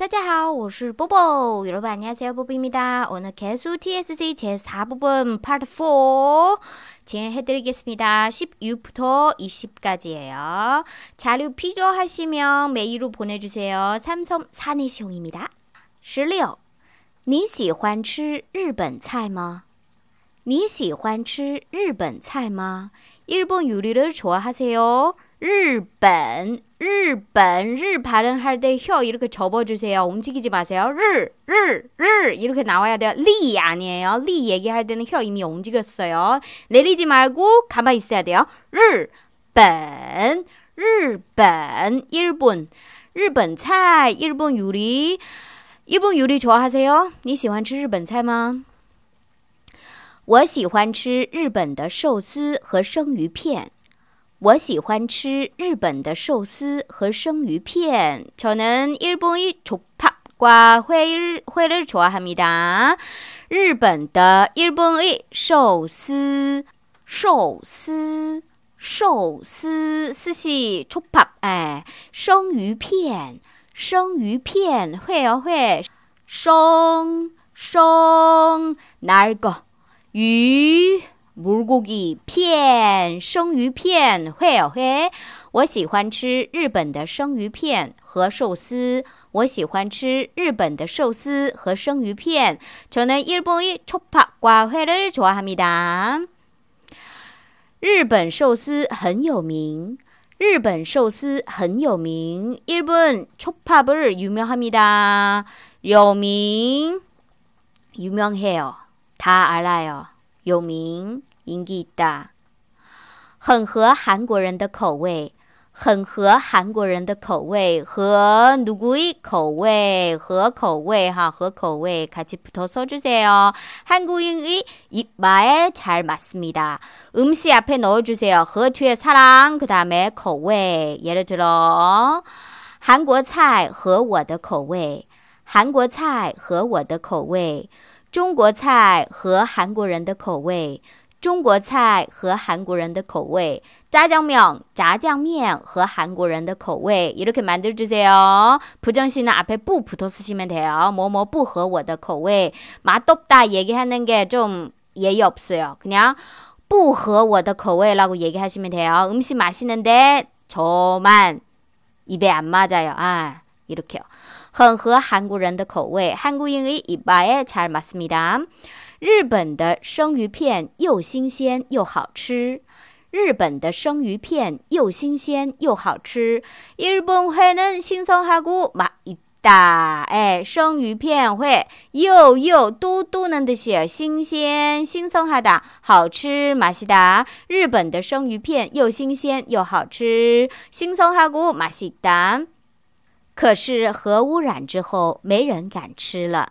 大家好，我是 뽀뽀. 여러분 안녕하세요, 뽀뽀입니다. 오늘 개수 TSC 제 4부분 파트 4 진행해드리겠습니다. 16부터 20까지예요. 자료 필요하시면 메일로 보내주세요. 삼성 사내시용입니다. 16.你喜欢吃日本菜吗?你喜欢吃日本菜吗? 일본 요리를 좋아하세요? 日本, 일본, 를 발음할 때혀 이렇게 접어주세요. 움직이지 마세요. 를, 를, 를 이렇게 나와야 돼요. 리 아니에요. 리 얘기할 때는 혀 이미 움직였어요. 내리지 말고 가만히 있어야 돼요. 일본, 일본, 일본, 일본 차, 일본 요리, 일본 요리 좋아하세요? 你喜欢吃日本菜吗?我喜欢吃日本的寿司和生鱼片。我喜欢吃日本的寿司和生鱼片。可能日本一出拍，我会日会来吃哈米达。日本的日本寿司，寿司，寿司，是是出拍哎，生鱼片，生鱼片会会生生哪个鱼？ 물고기 片,生鱼片, 회요, 회. 我喜欢吃日本的生鱼片和寿司.我喜欢吃日本的寿司和生鱼片. 저는 일본의 초밥과 회를 좋아합니다. 일본 소스 很有名. 일본 소스 很有名. 일본 초밥을 유명합니다. 요밍 유명해요. 다 알아요. 요 인기 있다. 很合韩国人的口味，很合韩国人的口味和누구의口味和口味哈和口味같이붙어써주세요한국인의입맛에잘맞습니다음식앞에넣어주세요和뒤에사랑그다음에口味예를들어韩国菜和我的口味，韩国菜和我的口味，中国菜和韩国人的口味。 中国菜和韩国人的口味，炸酱면炸酱面 和韩国人的口味이렇게 만들 주세요. 부정시는 앞에 부 붙어 쓰시면 돼요. 뭐뭐 부 和我的口味맛없다 얘기하는 게 좀 예의 없어요. 그냥 부 和我的口味라고 얘기하시면 돼요. 음식 맛있는데 저만 입에 안 맞아요. 아 이렇게요. 很和韩国人的口味，한국인의 입바에 잘 맞습니다. 日本的生鱼片又新鲜又好吃。日本的生鱼片又新鲜又好吃。日本还能新赏海姑马一打哎，生鱼片会又又嘟嘟能的些新鲜、新鲜哈达好吃马西达。日本的生鱼片又新鲜又好吃，新赏海姑马西达。可是核污染之后，没人敢吃了。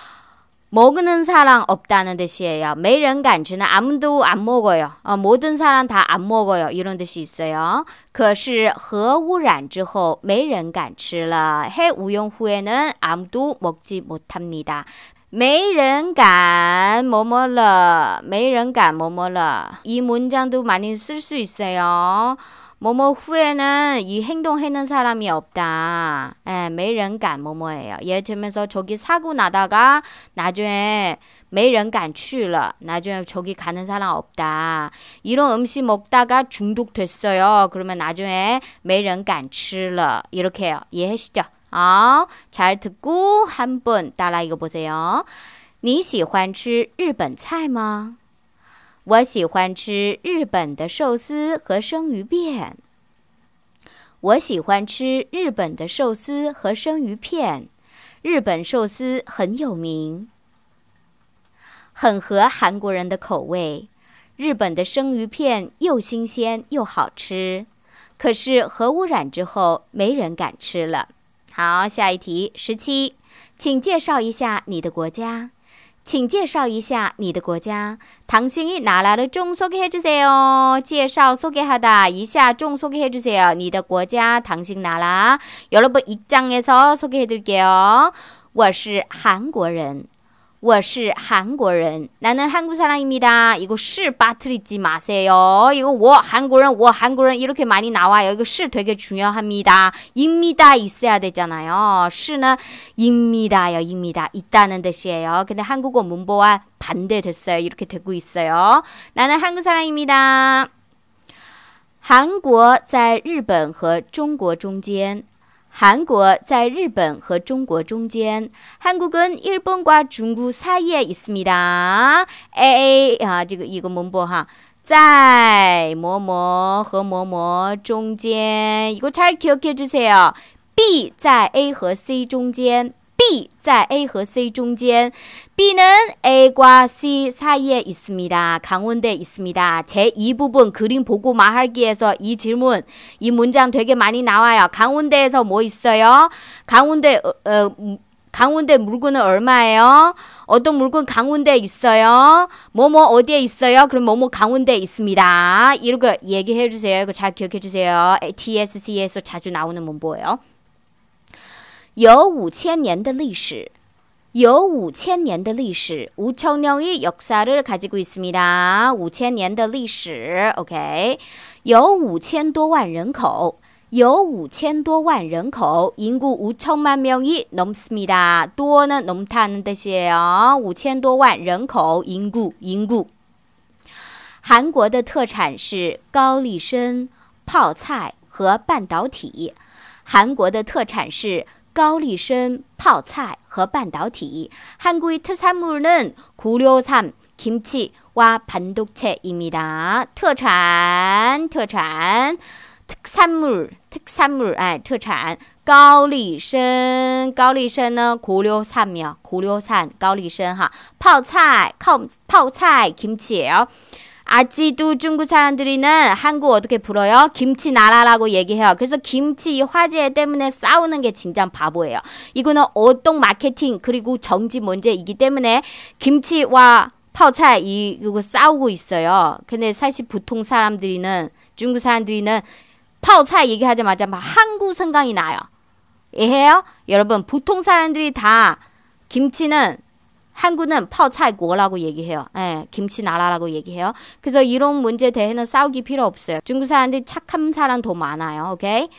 먹는 사람 없다는 뜻이에요. 매런 간지는 아무도 안 먹어요. 어, 모든 사람 다 안 먹어요. 이런 뜻이 있어요. 可是核污染之后没人敢吃了.핵 우용 후에는 아무도 먹지 못합니다. 没人敢摸摸了没人敢摸摸러이 문장도 많이 쓸 수 있어요. 뭐뭐 후에는 이 행동하는 사람이 없다. 에, 没人敢 뭐뭐예요. 예를 들면서 저기 사고 나다가 나중에 没人敢去了. 나중에 저기 가는 사람 없다. 이런 음식 먹다가 중독됐어요. 그러면 나중에 没人敢吃了. 이렇게 요 이해하시죠? 好잘듣고한번따라어보세요你喜欢吃日本菜吗？我喜欢吃日本的寿司和生鱼片。我喜欢吃日本的寿司和生鱼片。日本寿司很有名，很合韩国人的口味。日本的生鱼片又新鲜又好吃，可是核污染之后没人敢吃了。好，下一题十七，请介绍一下你的国家，请介绍一下你的国家。唐心怡拿来了中，소개해주세요제소개하다이사중소개해주세요네의국가당신나라여러분입장에서소개해드릴게요我是韩国人。我是 한국인. 나는 한국 사람입니다. 이거 是 빠트리지 마세요. 이거 我 한국인, 我 한국인 이렇게 많이 나와요. 이거 是 되게 중요합니다. 입니다 있어야 되잖아요. 是는 입니다요. 입니다. 있다는 뜻이에요. 근데 한국어 문법과 반대됐어요. 이렇게 되고 있어요. 나는 한국 사람입니다. 韩国在日本和中国中间。韩国在日本和中国中间。韩国跟日本挂中国产业是米达？A 啊，这个一个么不哈，在么么和么么中间一个叉 QQ 就写哦。B 在 A 和 C 中间。B在 A 和 C中间. B는 A과 C 사이에 있습니다. 강원대에 있습니다. 제 2부분 그림 보고 말하기에서 이 질문, 이 문장 되게 많이 나와요. 강원대에서 뭐 있어요? 강원대 어, 어, 강원대 물건은 얼마예요? 어떤 물건 강원대 있어요? 뭐뭐 어디에 있어요? 그럼 뭐뭐 강원대 있습니다. 이렇게 얘기해 주세요. 이거 잘 기억해 주세요. TSC에서 자주 나오는 문보예요. 有五千年的历史，有五千年的历史，五千两亿又啥子？开始贵斯米哒，五千年的历史，OK，有五千多万人口，有五千多万人口，银谷五千万两亿，侬斯米哒多呢？侬看那些啊，五千多万人口，银谷银谷。韩国的特产是高丽参、泡菜和半导体。韩国的特产是。高丽参,泡菜和半导体. 한국의 특산물은 고려삼, 김치와 반도체입니다. 특산, 특산. 특산물, 특산물, 아, 특산. 高丽参,高丽参呢? 고려산이요. 고려산, 高丽参哈.泡菜,泡菜, 김치예요. 아찌도 중국 사람들이는 한국 어떻게 불어요? 김치 나라라고 얘기해요. 그래서 김치 화제 때문에 싸우는 게 진짜 바보예요. 이거는 어떤 마케팅 그리고 정지 문제이기 때문에 김치와 파오차 이거 싸우고 있어요. 근데 사실 보통 사람들이는 중국 사람들이는 파오차 얘기하자마자 막 한국 생각이 나요. 이해해요? 여러분 보통 사람들이 다 김치는 한국은 파차이고라고 얘기해요. 예, 김치 나라라고 얘기해요. 그래서 이런 문제 대해는 싸우기 필요 없어요. 중국 사람들이 착한 사람 더 많아요. 오케이?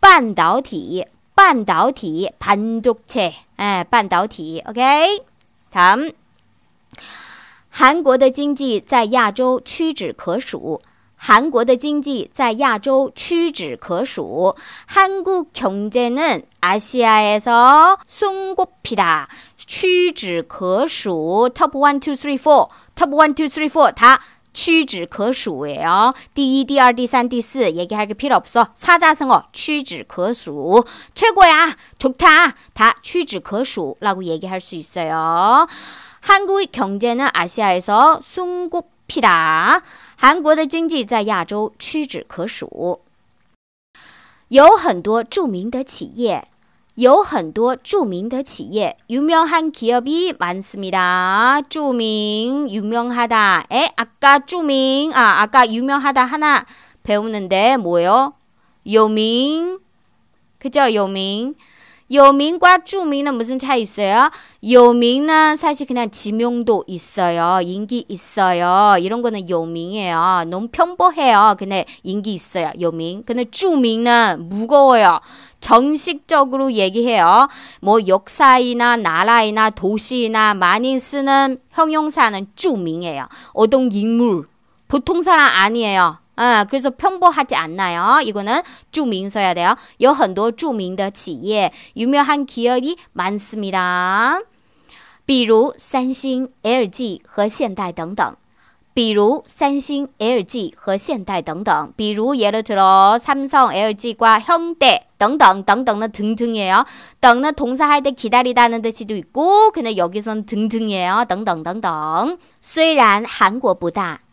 반도티, 반도티, 반도체, 예, 반도티. 오케이? 다음. 한국의 경제 在亚洲屈指可数. 한국의 경제 在亚洲屈指可数. 한국 경제는 아시아에서 손꼽히다. 屈指可数，top one two three four，top one two three four，它屈指可数哦，第一、第二、第三、第四，얘기할게필요없 어， 사자성 어， 屈指可数，최고 야， 좋 다， 它屈指可数，라고얘기할수있어요한국경제는아시아에서순국이다韩国的经济在亚洲屈指可数，有很多著名的企业。 有很多著名的企业유명한 기업이 많습니다.著名, 유명하다. 에, 아까著名, 아, 아까 유명하다 하나 배우는데 뭐요 요명, 그죠? 요명. 요민과 주민은 무슨 차이 있어요? 요민은 사실 그냥 지명도 있어요. 인기 있어요. 이런 거는 요민이에요. 너무 평범해요. 근데 인기 있어요. 요민. 근데 주민은 무거워요. 정식적으로 얘기해요. 뭐 역사이나 나라이나 도시나 많이 쓰는 형용사는 주민이에요. 어떤 인물. 보통 사람 아니에요. 아, 그래서 평범하지 않나요? 이거는 주민 써야 돼요. 有很多著名的企业, 유명한 기업이 많습니다. 比如 삼성, LG 和现代等等.比如 삼성, LG 和现代等等.比如 예를 들어 삼성, LG과 현대 등등 등등은 등등이에요. 등은 동사할 때 기다리다는 뜻이도 있고 근데 여기서는 등등이에요. 등등 등등. 虽然韩国不大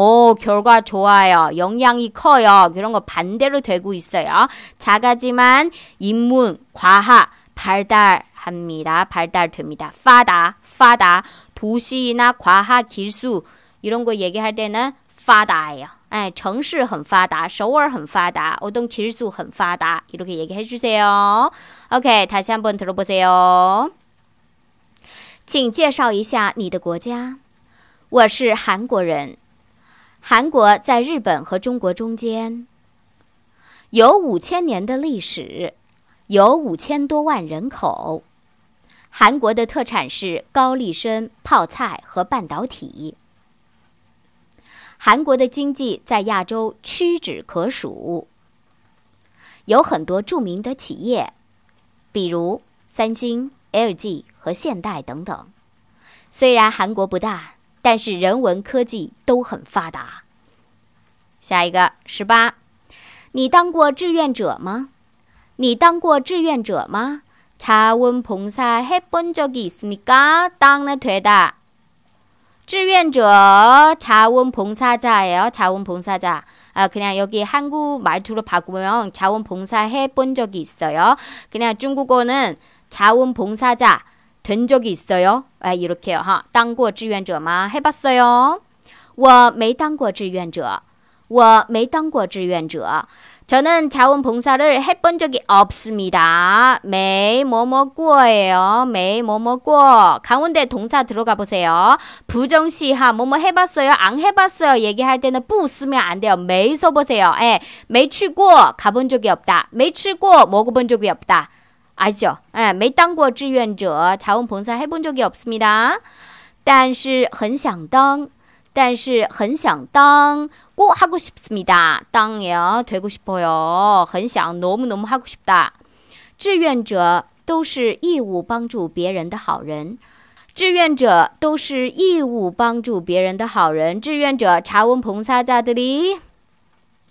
오, 결과 좋아요. 영향이 커요. 그런 거 반대로 되고 있어요. 작아지만 인문, 과학, 발달합니다. 발달됩니다. 파다, 파다. 도시나 과학, 기술 이런 거 얘기할 때는 파다예요. 哎,城市很发达,首尔很发达, 어떤 길수 很发达 이렇게 얘기해 주세요. 오케이, 다시 한번 들어보세요. 请介绍一下你的国家。我是韩国人。韩国在日本和中国中间，有五千年的历史，有五千多万人口。韩国的特产是高丽参、泡菜和半导体。韩国的经济在亚洲屈指可数，有很多著名的企业，比如三星、LG 和现代等等。虽然韩国不大。但是人文科技都很发达。下一个十八，你当过志愿者吗？你当过志愿者吗？자원봉사해본적이있습니까당했대志愿者자원봉사자예요자원봉사자그냥여기한국말투로바꾸면자원봉사해본적이있어요그냥중국어는자원봉사자된 적이 있어요? 아, 이렇게요. 하, 땅고志愿者吗? 해봤어요. 我没当过志愿者.我没当过志愿者. 저는 자원봉사를 해본 적이 없습니다. 매뭐뭐꾸예요매뭐뭐꾸 가운데 동사 들어가 보세요. 부정시하 뭐뭐 해봤어요? 안 해봤어요? 얘기할 때는 뿌 쓰면 안 돼요. 매 써보세요. 예, 매출고 가본 적이 없다. 매출고 먹어본 적이 없다. 哎呦，哎，没当过志愿者查文彭萨还不用着急，斯密达，但是很想当，但是很想当过还过想斯密达，当呀，退过想不呀，很想，多么多么想过想哒。志愿者都是义务帮助别人的好人，志愿者都是义务帮助别人的好人，志愿者查文彭萨咋的哩？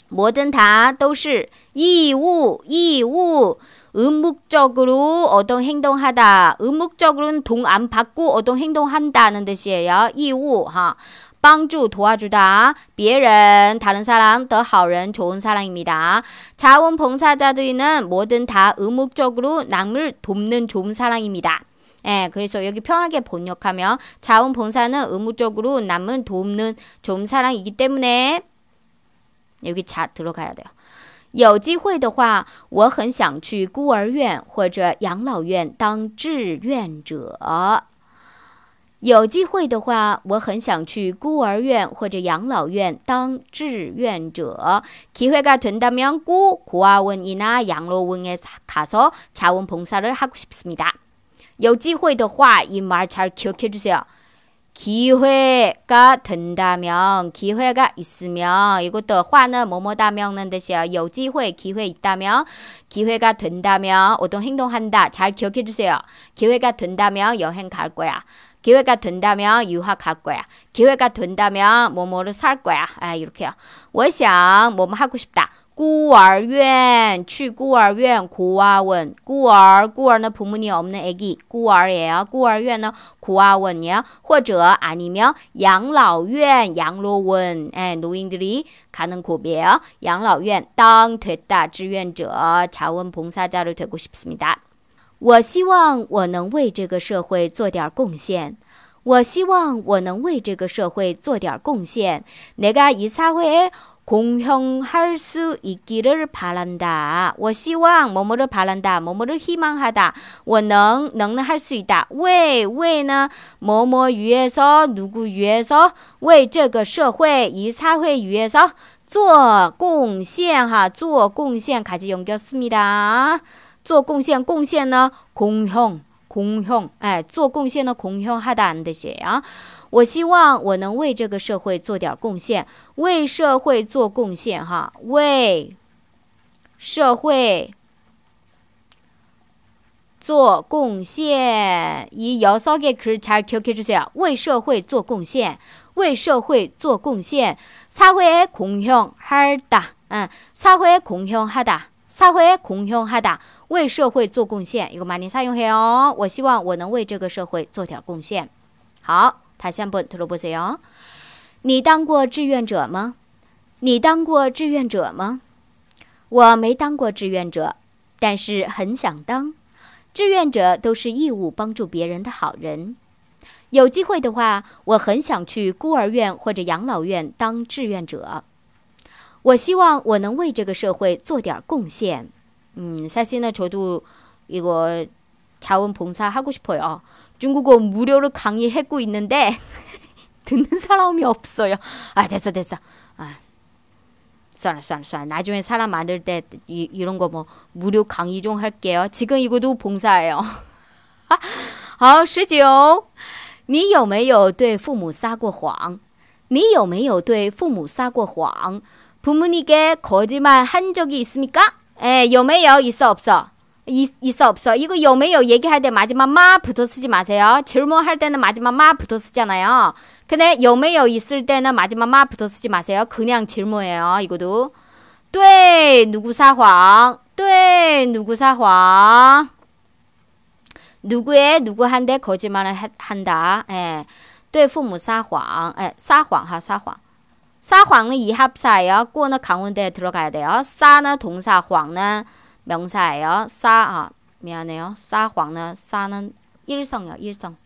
摩登塔都是义务，义务。 음묵적으로 어떤 행동하다. 음묵적으로는 동안 받고 어떤 행동한다는 뜻이에요. 이우, 하. 방주 도와주다. 别人 다른 사람, 더好人 좋은 사람입니다. 자원봉사자들이 뭐든 다 의무적으로 남을 돕는 좋은 사람입니다. 예, 그래서 여기 평하게 번역하면 자원봉사는 의무적으로 남을 돕는 좋은 사람이기 때문에 여기 자 들어가야 돼요. 有机会的话，我很想去孤儿院或者养老院当志愿者。有机会的话，我很想去孤儿院或者养老院当志愿者。기회가된다면고원이나양로원에가서자원봉사를하고싶습니다有机会的话，이말잘기억해주세요 기회가 된다면 기회가 있으면 이것도 화는 뭐뭐다면은 뜻이에요. 요机 기회 있다면 기회가 된다면 어떤 행동한다. 잘 기억해 주세요. 기회가 된다면 여행 갈 거야. 기회가 된다면 유학 갈 거야. 기회가 된다면 뭐뭐를 살 거야. 아, 이렇게요. 我想뭐뭐 하고 싶다. 孤儿院，去孤儿院哭啊！问孤儿，孤儿呢？父母呢？我们的孩子，孤儿也要孤儿院呢？哭啊！问呢？或者阿尼苗养老院养老院，哎，录音的里卡能哭别啊！养老院当特大志愿者，查问彭萨加入退休西死达。我希望我能为这个社会做点贡献。我希望我能为这个社会做点贡献。那个一社会哎。 공형할 수 있기를 바란다. 我希望 뭐뭐를 바란다. 뭐뭐를 희망하다. 我能 能는 할수 있다. 왜? 왜는 뭐뭐 위해서 누구 위해서 为这个社会이 사회 위해서 做贡献哈做贡献같이 연결습니다. 做贡献贡献呢공형 空献，哎，做贡献的贡哈达大那写啊！我希望我能为这个社会做点贡献，为社会做贡献哈，为社会做贡献。伊有啥个可以查 QQ 这些？为社会做贡献，为社会做贡献，社会的贡献还嗯，社会的贡献还大，社会的贡献为社会做贡献，有个 money 啥用？嘿哦，我希望我能为这个社会做点贡献。好，他先问托罗波塞昂：“你当过志愿者吗？你当过志愿者吗？”我没当过志愿者，但是很想当。志愿者都是义务帮助别人的好人。有机会的话，我很想去孤儿院或者养老院当志愿者。我希望我能为这个社会做点贡献。 음, 사실은 저도 이거 자원봉사 하고 싶어요. 중국어 무료로 강의했고 있는데 듣는 사람이 없어요. 아 됐어 됐어. 아, 쏴라 쏴라 쏴라. 나중에 사람 만들 때 이, 이런 거 뭐 무료 강의 좀 할게요. 지금 이것도 봉사예요. 好，十九，你有没有对父母撒过谎？你有没有对父母撒过谎？부모님께 아, 거짓말 한 적이 있습니까? 에, 요메요 있어 없어? 이, 있어 없어? 이거 요메요 얘기할 때 마지막 마 붙어 쓰지 마세요. 질문할 때는 마지막 마 붙어 쓰잖아요. 근데 요메요 있을 때는 마지막 마 붙어 쓰지 마세요. 그냥 질문이에요. 이거도. 뚜에 누구 사황? 뚜에 누구 사황? 누구의 누구한테 거짓말을 한다. 에. 뚜에 부모 사황? 에, 사황 하, 사황. 사황은 이 합사예요. 꾸는강운대 들어가야 돼요. 싸는 동사, 황은 명사예요. 싸, 아, 미안해요. 싸, 황은, 싸는 일성이요. 일성.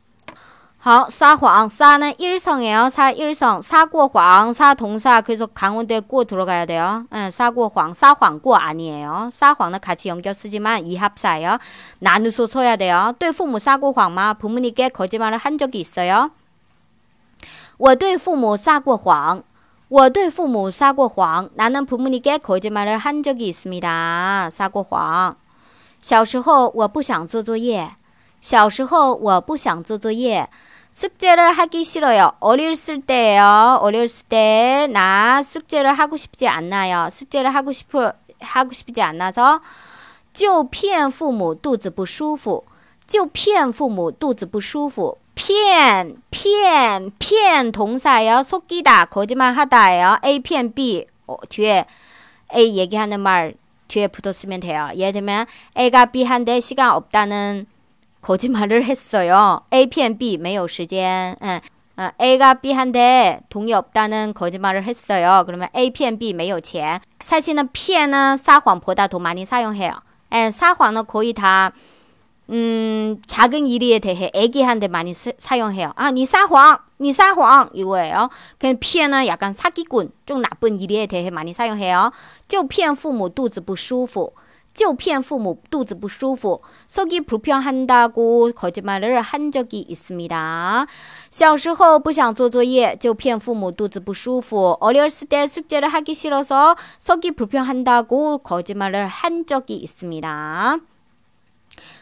好, 어, 사황, 싸는 일성이에요. 사 일성, 사고황, 사 동사 그래 강원대 꾸 들어가야 돼요. 응, 사고황, 사황꾸 아니에요. 사황은 같이 연결 쓰지만 이합사요 나누소 써야 돼요. 对父母 사고황마 부모님께 거짓말을 한 적이 있어요. 我对父母撒过谎。我对父母撒过谎 나는 부모님께 거짓말을 한 적이 있습니다. 사고황. 小时候我不想做作业.小时候我不想做作业. 숙제를 하기 싫어요. 어렸을 때예요. 어렸을 때나 숙제를 하고 싶지 않나요? 숙제를 하고 싶어 하고 싶지 않아서 就骗父母肚子不舒服.就骗父母肚子不舒服.骗,骗,骗 동사예요. 속기다, 거짓말하다예요. A,骗, B 어, 뒤에 A 얘기하는 말 뒤에 붙었으면 돼요. 예를 들면 A가 B한테 시간 없다는 거짓말을 했어요. A,骗, B 没有时间. 응. 어, A가 B한테 돈이 없다는 거짓말을 했어요. 그러면 A,骗, B 没有钱. 사실은 P에는 사황보다 더 많이 사용해요. 에, 예, 사황은 거의 다 음, 작은 일에 대해 애기한테 많이 쓰, 사용해요. 아, 니 사황, 니 사황 이거예요. 그냥 피해는 약간 사기꾼, 좀 나쁜 일에 대해 많이 사용해요. 就骗父母肚子不舒服.就骗父母肚子不舒服. 속이 불편한다고 거짓말을 한 적이 있습니다. 小时候不想做作业,就骗父母肚子不舒服. 어렸을 때 숙제를 하기 싫어서 속이 불편한다고 거짓말을 한 적이 있습니다.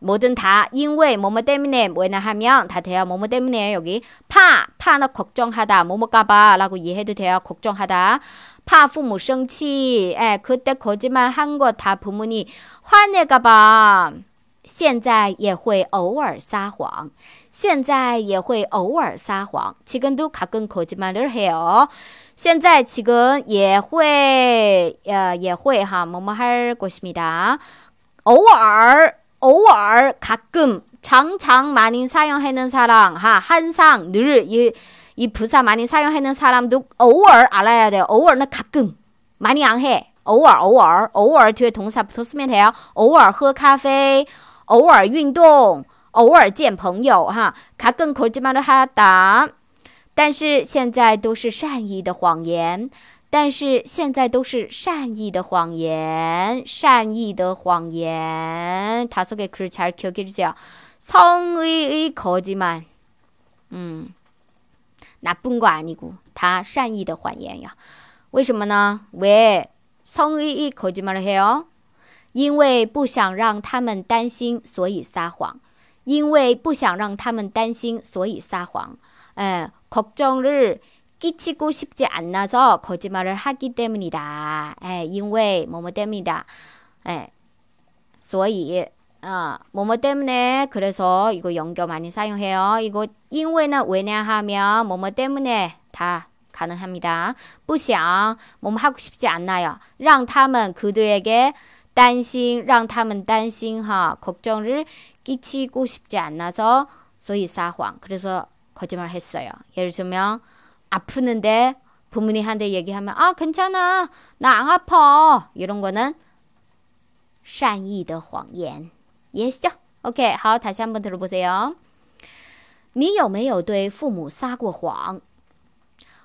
뭐든 다 인웨이 뭐뭐 때문에 뭐나 하면 다 돼요. 뭐뭐 때문에 여기 파 파는 걱정하다 뭐뭐까봐라고 이해해도 돼요. 걱정하다. 파 부모 생치 에 예, 그때 거짓말 한거 다 부모님 화내까봐现在也会偶尔撒谎.现在也会偶尔撒谎. 지금도 가끔 거짓말을 해요. 现在 지금 예회 예, 예회 하 뭐뭐 할 것입니다. 偶尔 오월 가끔, 장장 많이 사용하는 사람, 하, 한상 늘, 이, 이 부사 많이 사용하는 사람도 오월 알아야 돼요. 오월은 가끔, 많이 안 해. 오월 오월 오월 뒤에 동사 붙었으면 돼요. 오월 喝咖啡偶尔运动,偶尔见朋友, 하, 가끔 거짓말을 하다. 但是现在都是善意的谎言。但是现在都是善意的谎言，善意的谎言。他送给 Kristian QQ 这些，聪一一科技嘛，嗯，那不管尼姑，他善意的谎言呀。为什么呢？喂，聪一一科技嘛了嘿哦，因为不想让他们担心，所以撒谎。因为不想让他们担心，所以撒谎。哎，国中日。 끼치고 싶지 않나서 거짓말을 하기 때문이다. 에, 예, 因为 뭐뭐 때문이다. 에, 所以 아, 뭐뭐 때문에 그래서 이거 연결 많이 사용해요. 이거 因为는 왜냐하면 뭐뭐 때문에 다 가능합니다. 不想 뭐뭐 하고 싶지 않나요. 让他们 그들에게 担心,让他们担心哈, 걱정을 끼치고 싶지 않아서 소위 사황. 그래서 거짓말 했어요. 예를 들면 아프는데부모님한테얘기하면아괜찮아나안아파이런거는善意的谎言 yes ok 好타샤몬트르보세요你有没有对父母撒过谎？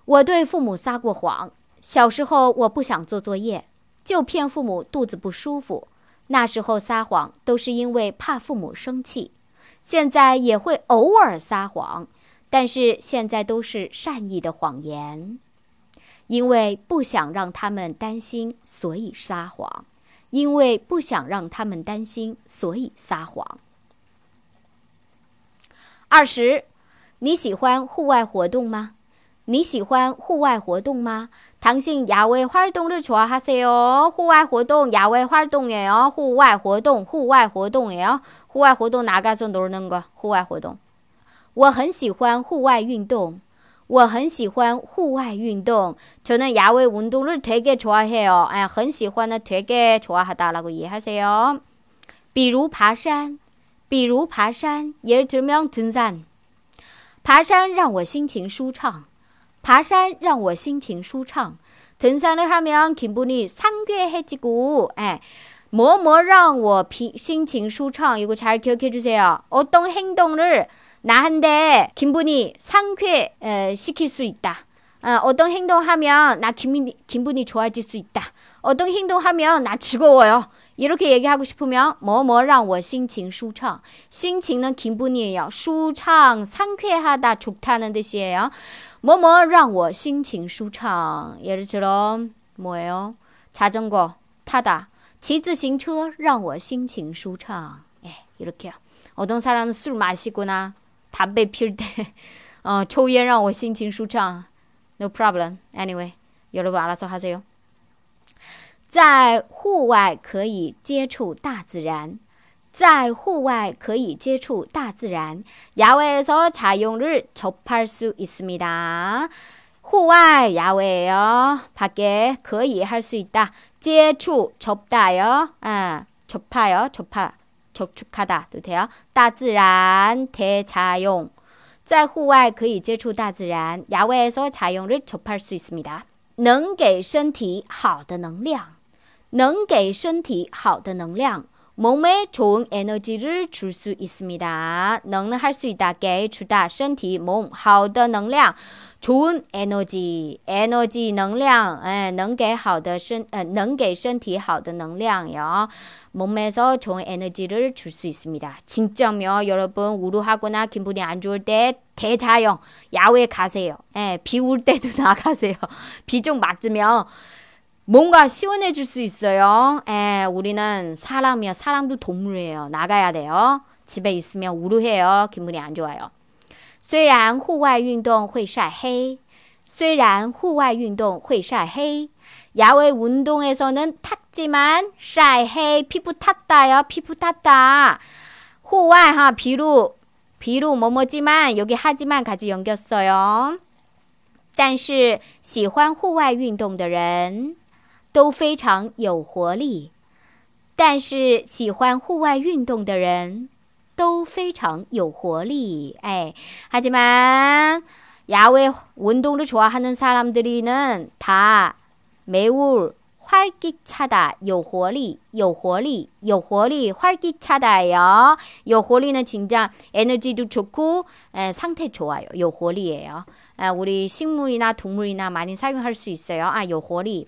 我对父母撒过谎。小时候我不想做作业，就骗父母肚子不舒服。那时候撒谎都是因为怕父母生气，现在也会偶尔撒谎。但是现在都是善意的谎言，因为不想让他们担心，所以撒谎。因为不想让他们担心，所以撒谎。二十，你喜欢户外活动吗？你喜欢户外活动吗？唐信亚为活动日出啊哈些哦，户外活动亚威活动哎哦，户外活动户外活动哎哦，户外活动哪个村都是那个户外活动。我很喜欢户外运动，我很喜欢户外运动，就那野外运动，你推荐出来些哦？哎，很喜欢那推荐出来哈，大那个伊些哦，比如爬山，比如爬山，也出名登山。爬山让我心情舒畅，爬山让我心情舒畅。登山的上面看不哩山岳海几股，哎。 뭐뭐랑我 心情舒畅 이거 잘 기억해 주세요. 어떤 행동을 나한테 기분이 상쾌 시킬 수 있다. 어, 어떤 행동하면 나 기분이, 기분이 좋아질 수 있다. 어떤 행동하면 나 즐거워요. 이렇게 얘기하고 싶으면 뭐뭐让我心情舒畅. 心情은 기분이에요. 舒畅, 상쾌하다, 좋다는 뜻이에요. 뭐뭐让我心情舒畅. 예를 들어 뭐예요? 자전거 타다. 骑自行车让我心情舒畅，哎，有了。我东三郎的数码西古呢，他被皮儿的。嗯，抽烟让我心情舒畅，no problem，anyway，有了不？阿拉说哈子哟，在户外可以接触大自然，在户外可以接触大自然，亚威所采用日抽拍数意思咪哒。户外 야외예요. 밖에 可以할 수 있다. 接触 접다요. 아, 접하요. 접하. 적축하다도 돼요. 大自然 대자용. 在户外可以接触大自然. 야외에서 자연을 접할 수 있습니다. 能给身体好的能量.能给身体好的能量. 몸에 좋은 에너지를 줄 수 있습니다. 능 할수 있다. 给주다. 身体 몸. 好的能量. 좋은 에너지. 에너지 能量. 能给好的身能给身体好的能量요. 몸에서 좋은 에너지를 줄 수 있습니다. 진짜며 여러분 우울하거나 기분이 안 좋을 때 대자연 야외 가세요. 예, 비올 때도 나가세요. 비 좀 맞으면 뭔가 시원해질 수 있어요. 에, 예, 우리는 사람이요. 사람도 동물이에요. 나가야 돼요. 집에 있으면 우울해요. 기분이 안 좋아요. 虽然户外运动会晒黑，虽然户外运动会晒黑， 야외 운동에서는 탔지만晒黑 피부 탔다요. 피부 탔다. 호와하 비루 비루 뭐뭐지만 여기 하지만 같이 연겼어요. 但是喜欢户外运动的人都非常有活力，但是喜欢户外运动的人都非常有活力. 에, 하지만 야외 운동을 좋아하는 사람들이는 다 매우 활기차다, 요活力, 요活力, 요活力, 활기차다요 요活力는 진짜 에너지도 좋고 에, 예， 상태 좋아요. 요活力예요. 에, 아， 우리 식물이나 동물이나 많이 사용할 수 있어요. 아, 요活力.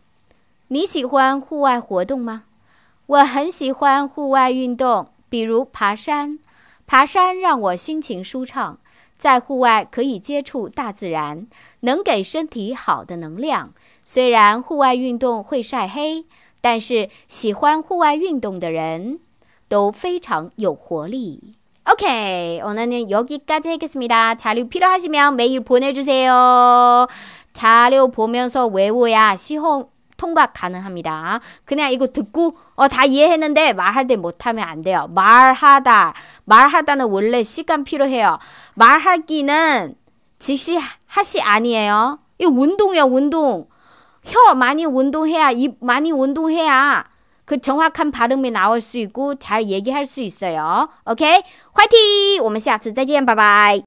你喜欢户外活动吗？我很喜欢户外运动，比如爬山。爬山让我心情舒畅，在户外可以接触大自然，能给身体好的能量。虽然户外运动会晒黑，但是喜欢户外运动的人都非常有活力。OK，我们呢？有给感谢个斯密达材料，疲劳时么，每日보내주세 요。 材料보면서외우야시험 통과 가능합니다. 그냥 이거 듣고 어, 다 이해했는데 말할 때 못하면 안 돼요. 말하다. 말하다는 원래 시간 필요해요. 말하기는 즉시 하시 아니에요. 이 운동이요, 운동. 혀 많이 운동해야, 입 많이 운동해야 그 정확한 발음이 나올 수 있고 잘 얘기할 수 있어요. 오케이? 화이팅! 我们下次에见拜拜